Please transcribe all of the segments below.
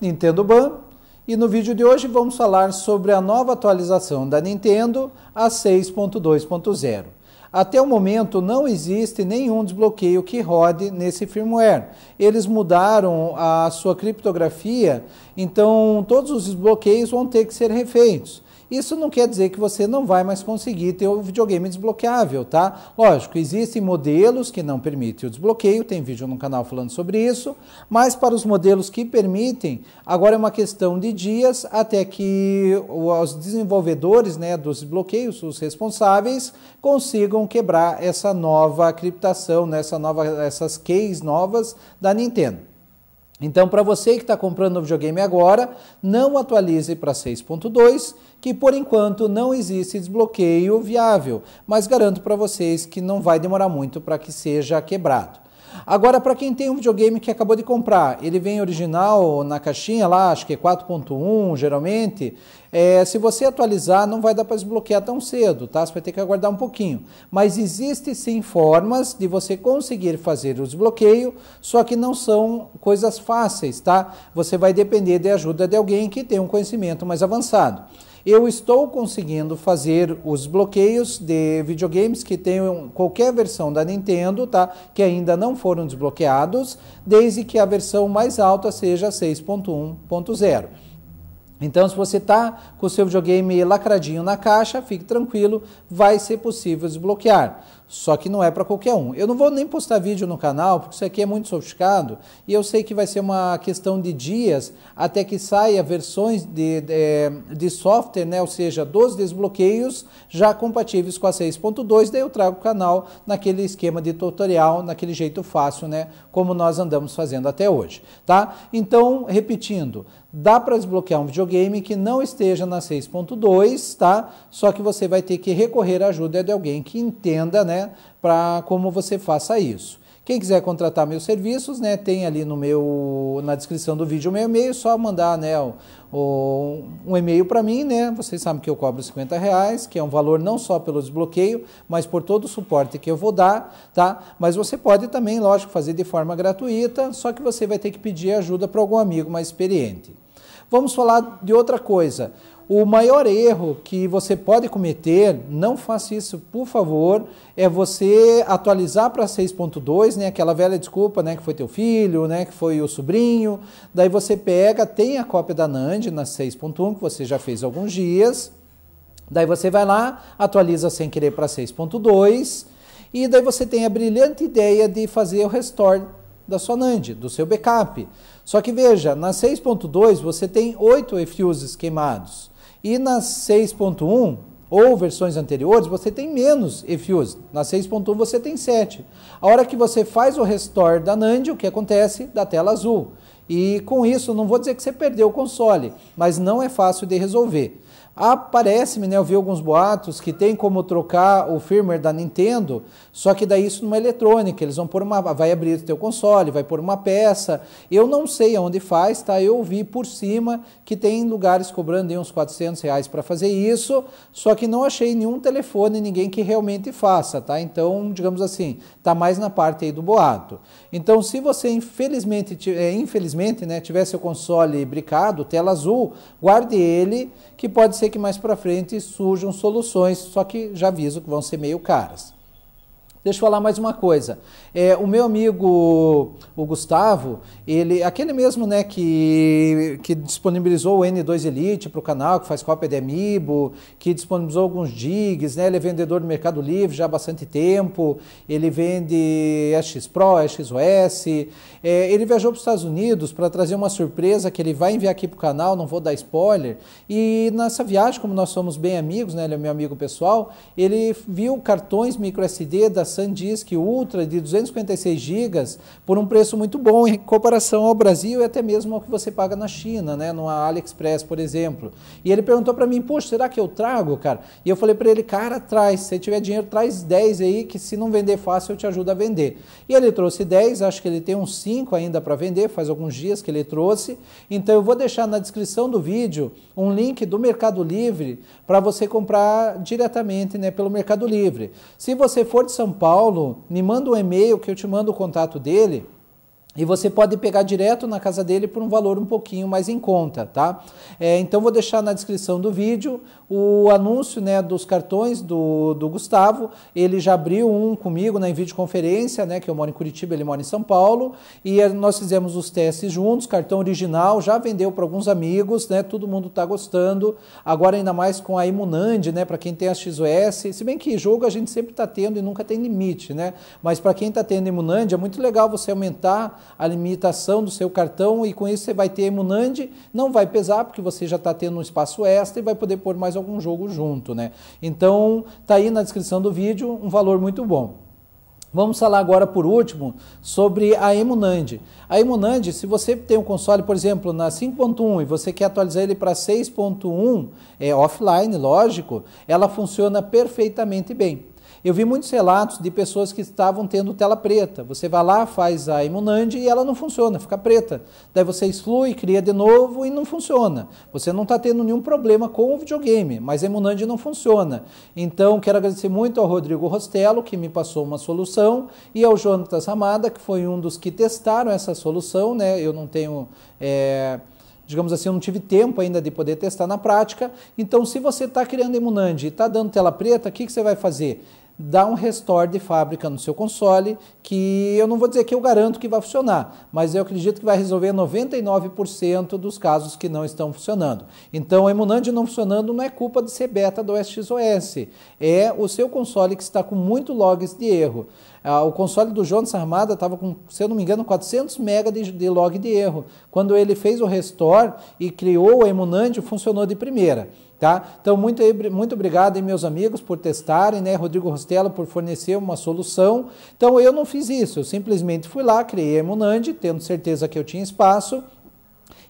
Nintendo Ban. E no vídeo de hoje vamos falar sobre a nova atualização da Nintendo a 6.2.0. Até o momento não existe nenhum desbloqueio que rode nesse firmware. Eles mudaram a sua criptografia, então todos os desbloqueios vão ter que ser refeitos. Isso não quer dizer que você não vai mais conseguir ter o videogame desbloqueável, tá? Lógico, existem modelos que não permitem o desbloqueio, tem vídeo no canal falando sobre isso, mas para os modelos que permitem, agora é uma questão de dias até que os desenvolvedores né, dos bloqueios, os responsáveis, consigam quebrar essa nova criptação, né, essa nova, essas keys novas da Nintendo. Então, para você que está comprando um videogame agora, não atualize para 6.2, que por enquanto não existe desbloqueio viável, mas garanto para vocês que não vai demorar muito para que seja quebrado. Agora, para quem tem um videogame que acabou de comprar, ele vem original na caixinha lá, acho que é 4.1 geralmente. É, se você atualizar, não vai dar para desbloquear tão cedo, tá? Você vai ter que aguardar um pouquinho. Mas existe sim formas de você conseguir fazer o desbloqueio, só que não são coisas fáceis, tá? Você vai depender de ajuda de alguém que tem um conhecimento mais avançado eu estou conseguindo fazer os bloqueios de videogames que tenham qualquer versão da Nintendo, tá? Que ainda não foram desbloqueados, desde que a versão mais alta seja 6.1.0. Então, se você está com o seu videogame lacradinho na caixa, fique tranquilo, vai ser possível desbloquear. Só que não é para qualquer um. Eu não vou nem postar vídeo no canal, porque isso aqui é muito sofisticado e eu sei que vai ser uma questão de dias até que saia versões de, de, de software, né? ou seja, dos desbloqueios já compatíveis com a 6.2. Daí eu trago o canal naquele esquema de tutorial, naquele jeito fácil, né? como nós andamos fazendo até hoje. Tá? Então, repetindo, dá para desbloquear um videogame que não esteja na 6.2, tá? só que você vai ter que recorrer à ajuda de alguém que entenda, né? né, para como você faça isso. Quem quiser contratar meus serviços, né, tem ali no meu na descrição do vídeo o meu e-mail, é só mandar, né, o, um e-mail para mim, né? Vocês sabem que eu cobro 50 reais, que é um valor não só pelo desbloqueio, mas por todo o suporte que eu vou dar, tá? Mas você pode também, lógico, fazer de forma gratuita, só que você vai ter que pedir ajuda para algum amigo mais experiente. Vamos falar de outra coisa. O maior erro que você pode cometer, não faça isso, por favor, é você atualizar para 6.2, né, aquela velha desculpa, né, que foi teu filho, né, que foi o sobrinho. Daí você pega, tem a cópia da NAND na 6.1 que você já fez alguns dias. Daí você vai lá, atualiza sem querer para 6.2 e daí você tem a brilhante ideia de fazer o restore da sua NAND, do seu backup. Só que veja, na 6.2 você tem 8 efuses queimados. E na 6.1 ou versões anteriores, você tem menos efuses. Na 6.1 você tem 7. A hora que você faz o restore da NAND, o que acontece? Da tela azul. E com isso, não vou dizer que você perdeu o console, mas não é fácil de resolver. Aparece-me, né, eu vi alguns boatos que tem como trocar o firmware da Nintendo, só que daí isso numa eletrônica, eles vão pôr uma, vai abrir o teu console, vai pôr uma peça. Eu não sei aonde faz, tá? Eu vi por cima que tem lugares cobrando uns 400 reais para fazer isso, só que não achei nenhum telefone, ninguém que realmente faça, tá? Então, digamos assim, tá mais na parte aí do boato. Então, se você infelizmente, eh, infelizmente, né, tiver seu console bricado, tela azul, guarde ele, que pode ser que mais para frente surjam soluções, só que já aviso que vão ser meio caras. Deixa eu falar mais uma coisa. É, o meu amigo, o Gustavo, ele, aquele mesmo, né, que, que disponibilizou o N2 Elite para o canal, que faz cópia de Amiibo, que disponibilizou alguns digs, né, ele é vendedor do Mercado Livre já há bastante tempo, ele vende SX Pro, SXOS, é, ele viajou para os Estados Unidos para trazer uma surpresa que ele vai enviar aqui para o canal, não vou dar spoiler, e nessa viagem, como nós somos bem amigos, né, ele é meu amigo pessoal, ele viu cartões micro SD da comparação diz que Ultra de 256 GB por um preço muito bom em comparação ao Brasil e até mesmo ao que você paga na China, né, no AliExpress, por exemplo. E ele perguntou para mim: "Poxa, será que eu trago, cara?" E eu falei para ele: "Cara, traz, se tiver dinheiro, traz 10 aí que se não vender fácil eu te ajudo a vender". E ele trouxe 10, acho que ele tem uns 5 ainda para vender, faz alguns dias que ele trouxe. Então eu vou deixar na descrição do vídeo um link do Mercado Livre para você comprar diretamente, né, pelo Mercado Livre. Se você for de São Paulo, me manda um e-mail que eu te mando o contato dele. E você pode pegar direto na casa dele por um valor um pouquinho mais em conta, tá? É, então vou deixar na descrição do vídeo o anúncio né, dos cartões do, do Gustavo. Ele já abriu um comigo na né, videoconferência, né? Que eu moro em Curitiba, ele mora em São Paulo. E eh, nós fizemos os testes juntos, cartão original, já vendeu para alguns amigos, né? Todo mundo está gostando. Agora ainda mais com a Imunand, né? Para quem tem a XOS. Se bem que jogo a gente sempre está tendo e nunca tem limite, né? Mas para quem está tendo Imunand, é muito legal você aumentar a limitação do seu cartão e com isso você vai ter Emunandi, não vai pesar porque você já está tendo um espaço extra e vai poder pôr mais algum jogo junto, né? Então, tá aí na descrição do vídeo um valor muito bom. Vamos falar agora por último sobre a Emunand. A Emunand, se você tem um console, por exemplo, na 5.1 e você quer atualizar ele para 6.1, é offline, lógico, ela funciona perfeitamente bem. Eu vi muitos relatos de pessoas que estavam tendo tela preta. Você vai lá, faz a imunande e ela não funciona, fica preta. Daí você exclui, cria de novo e não funciona. Você não está tendo nenhum problema com o videogame, mas a imunande não funciona. Então, quero agradecer muito ao Rodrigo Rostelo que me passou uma solução, e ao Jonatas Ramada, que foi um dos que testaram essa solução. Né? Eu não tenho. É digamos assim, eu não tive tempo ainda de poder testar na prática. Então, se você está criando Emunand e está dando tela preta, o que, que você vai fazer? dá um restore de fábrica no seu console, que eu não vou dizer que eu garanto que vai funcionar, mas eu acredito que vai resolver 99% dos casos que não estão funcionando. Então, o Emunand não funcionando não é culpa de ser beta do SXOS, é o seu console que está com muito logs de erro. Ah, o console do Jonas Armada estava com, se eu não me engano, 400 MB de, de, log de erro. Quando ele fez o restore e criou o Emunand, funcionou de primeira. Tá? Então, muito, muito obrigado, meus amigos, por testarem, né? Rodrigo Rostela por fornecer uma solução. Então, eu não fiz isso, eu simplesmente fui lá, criei a Emunand, tendo certeza que eu tinha espaço,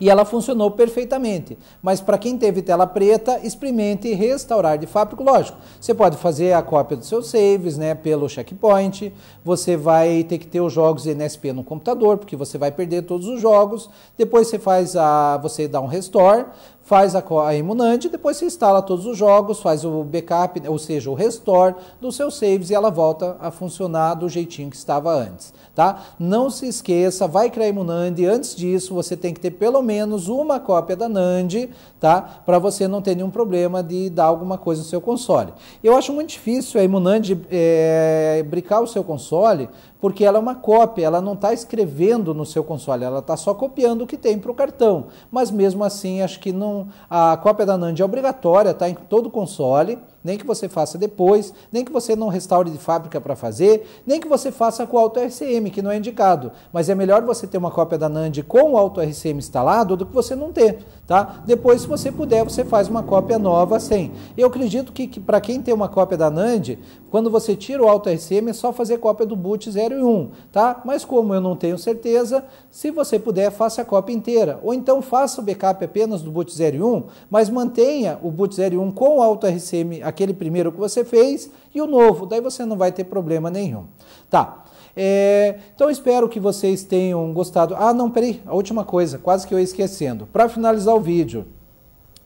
e ela funcionou perfeitamente. Mas para quem teve tela preta, experimente restaurar de fábrica. Lógico, você pode fazer a cópia dos seus saves né, pelo checkpoint, você vai ter que ter os jogos NSP no computador, porque você vai perder todos os jogos. Depois você faz a. você dá um restore, faz a, a emunand, depois você instala todos os jogos, faz o backup, ou seja, o restore dos seus saves e ela volta a funcionar do jeitinho que estava antes, tá? Não se esqueça, vai criar emunand, antes disso você tem que ter pelo menos uma cópia da NAND, tá? Para você não ter nenhum problema de dar alguma coisa no seu console. Eu acho muito difícil a emunand é, eh, brincar o seu console, porque ela é uma cópia, ela não está escrevendo no seu console, ela está só copiando o que tem para o cartão. Mas mesmo assim, acho que não. A cópia da NAND é obrigatória, está em todo console nem que você faça depois, nem que você não restaure de fábrica para fazer, nem que você faça com alto auto RCM, que não é indicado. Mas é melhor você ter uma cópia da NAND com o auto RCM instalado do que você não ter, tá? Depois, se você puder, você faz uma cópia nova sem. Eu acredito que, que para quem tem uma cópia da NAND, quando você tira o auto RCM é só fazer cópia do boot 0 e 1, tá? Mas como eu não tenho certeza, se você puder, faça a cópia inteira, ou então faça o backup apenas do boot 0 e 1, mas mantenha o boot 0 e 1 com o auto RCM aquele primeiro que você fez e o novo. Daí você não vai ter problema nenhum. Tá. É, então espero que vocês tenham gostado. Ah, não, peraí, a última coisa, quase que eu ia esquecendo. Para finalizar o vídeo,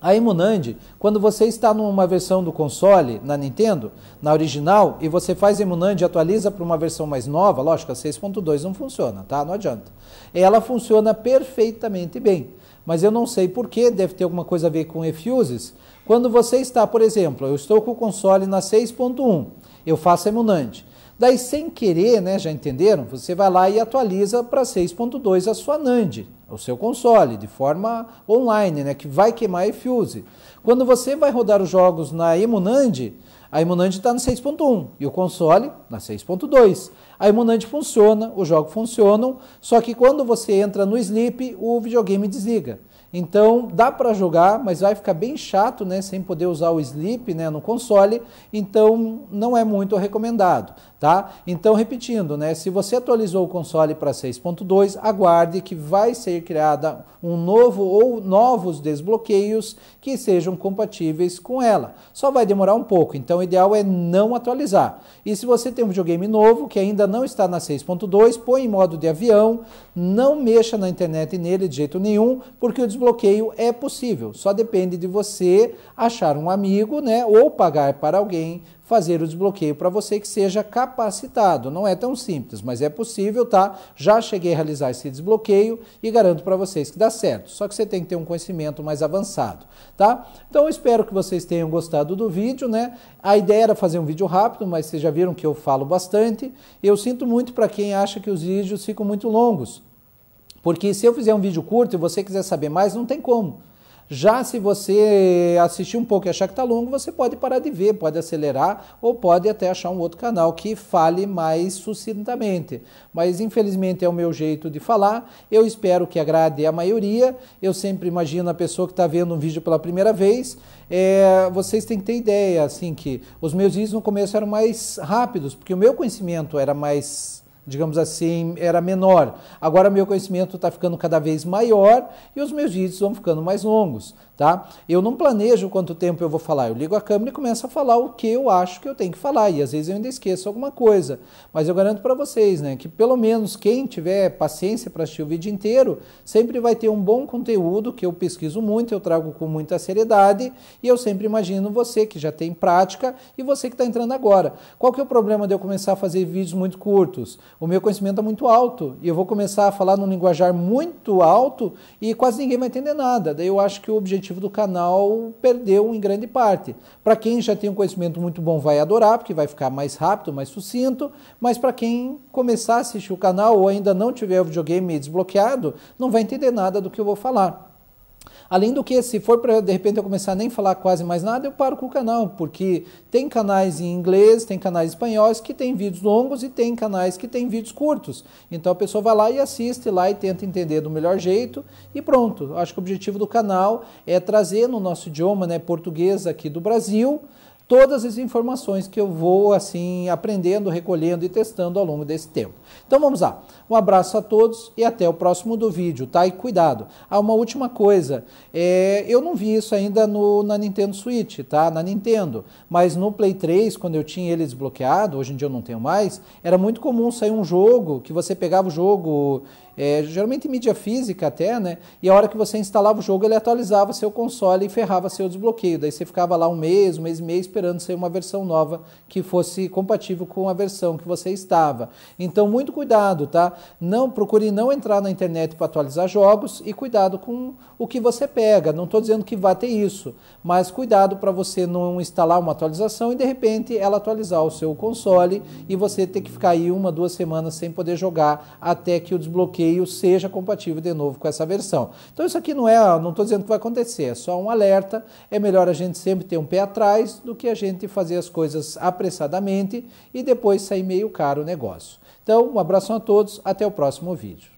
a Emunand, quando você está numa versão do console na Nintendo, na original, e você faz Emunand e atualiza para uma versão mais nova, lógico, a 6.2 não funciona, tá? Não adianta. Ela funciona perfeitamente bem, mas eu não sei porquê, deve ter alguma coisa a ver com fuses. Quando você está, por exemplo, eu estou com o console na 6.1, eu faço emulante. Daí, sem querer, né, já entenderam? Você vai lá e atualiza para 6.2 a sua NAND, o seu console, de forma online, né, que vai queimar e fuse. Quando você vai rodar os jogos na Emunand, a Emunand está na 6.1 e o console na 6.2. A Emunand funciona, os jogos funcionam, só que quando você entra no sleep, o videogame desliga. Então dá para jogar, mas vai ficar bem chato, né, sem poder usar o sleep, né, no console. Então não é muito recomendado, tá? Então repetindo, né, se você atualizou o console para 6.2, aguarde que vai ser criada um novo ou novos desbloqueios que sejam compatíveis com ela. Só vai demorar um pouco, então o ideal é não atualizar. E se você tem um videogame novo que ainda não está na 6.2, põe em modo de avião, não mexa na internet nele de jeito nenhum, porque o desbloqueio é possível, só depende de você achar um amigo, né, ou pagar para alguém fazer o desbloqueio para você que seja capacitado. Não é tão simples, mas é possível, tá? Já cheguei a realizar esse desbloqueio e garanto para vocês que dá certo. Só que você tem que ter um conhecimento mais avançado, tá? Então eu espero que vocês tenham gostado do vídeo, né? A ideia era fazer um vídeo rápido, mas vocês já viram que eu falo bastante. Eu sinto muito para quem acha que os vídeos ficam muito longos. Porque se eu fizer um vídeo curto e você quiser saber mais, não tem como. Já se você assistir um pouco e achar que está longo, você pode parar de ver, pode acelerar ou pode até achar um outro canal que fale mais sucintamente. Mas infelizmente é o meu jeito de falar. Eu espero que agrade a maioria. Eu sempre imagino a pessoa que está vendo um vídeo pela primeira vez. É, vocês têm que ter ideia assim que os meus vídeos no começo eram mais rápidos, porque o meu conhecimento era mais digamos assim, era menor. Agora meu conhecimento está ficando cada vez maior e os meus vídeos vão ficando mais longos. Tá? Eu não planejo quanto tempo eu vou falar, eu ligo a câmera e começo a falar o que eu acho que eu tenho que falar, e às vezes eu ainda esqueço alguma coisa. Mas eu garanto para vocês né, que pelo menos quem tiver paciência para assistir o vídeo inteiro, sempre vai ter um bom conteúdo que eu pesquiso muito, eu trago com muita seriedade, e eu sempre imagino você que já tem prática e você que está entrando agora. Qual que é o problema de eu começar a fazer vídeos muito curtos? O meu conhecimento é muito alto, e eu vou começar a falar num linguajar muito alto e quase ninguém vai entender nada. Daí eu acho que o objetivo objetivo do canal perdeu em grande parte. Para quem já tem um conhecimento muito bom, vai adorar, porque vai ficar mais rápido, mais sucinto, mas para quem começar a assistir o canal ou ainda não tiver o videogame desbloqueado, não vai entender nada do que eu vou falar. Além do que, se for para de repente eu começar a nem falar quase mais nada, eu paro com o canal, porque tem canais em inglês, tem canais espanhóis que tem vídeos longos e tem canais que tem vídeos curtos. Então a pessoa vai lá e assiste lá e tenta entender do melhor jeito e pronto. Acho que o objetivo do canal é trazer no nosso idioma, né, português aqui do Brasil, todas as informações que eu vou assim aprendendo, recolhendo e testando ao longo desse tempo. Então vamos lá. Um abraço a todos e até o próximo do vídeo, tá? E cuidado. Ah, uma última coisa. É, eu não vi isso ainda no, na Nintendo Switch, tá? Na Nintendo. Mas no Play 3, quando eu tinha ele desbloqueado, hoje em dia eu não tenho mais, era muito comum sair um jogo que você pegava o jogo é, geralmente em mídia física até, né? E a hora que você instalava o jogo, ele atualizava seu console e ferrava seu desbloqueio. Daí você ficava lá um mês, um mês e meio esperando esperando ser uma versão nova que fosse compatível com a versão que você estava. Então, muito cuidado, tá? Não procure não entrar na internet para atualizar jogos e cuidado com o que você pega. Não estou dizendo que vá ter isso, mas cuidado para você não instalar uma atualização e de repente ela atualizar o seu console e você ter que ficar aí uma, duas semanas sem poder jogar até que o desbloqueio seja compatível de novo com essa versão. Então isso aqui não é, não estou dizendo que vai acontecer, é só um alerta. É melhor a gente sempre ter um pé atrás do que que a gente fazer as coisas apressadamente e depois sair meio caro o negócio. Então, um abraço a todos, até o próximo vídeo.